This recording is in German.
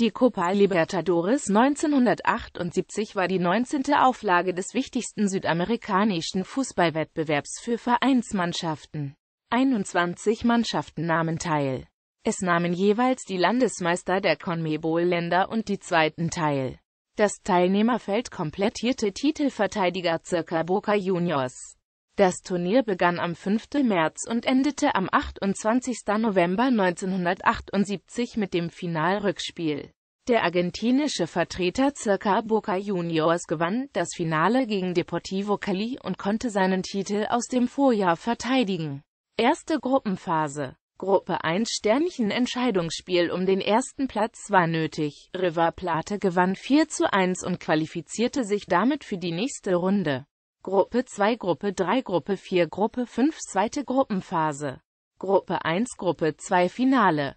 Die Copa Libertadores 1978 war die 19. Auflage des wichtigsten südamerikanischen Fußballwettbewerbs für Vereinsmannschaften. 21 Mannschaften nahmen teil. Es nahmen jeweils die Landesmeister der CONMEBOL-Länder und die zweiten teil. Das Teilnehmerfeld komplettierte Titelverteidiger Circa Boca Juniors. Das Turnier begann am 5. März und endete am 28. November 1978 mit dem Finalrückspiel. Der argentinische Vertreter Circa Boca Juniors gewann das Finale gegen Deportivo Cali und konnte seinen Titel aus dem Vorjahr verteidigen. Erste Gruppenphase Gruppe 1 Sternchen Entscheidungsspiel um den ersten Platz war nötig. River Plate gewann 4 zu 1 und qualifizierte sich damit für die nächste Runde. Gruppe 2, Gruppe 3, Gruppe 4, Gruppe 5, zweite Gruppenphase. Gruppe 1, Gruppe 2 Finale.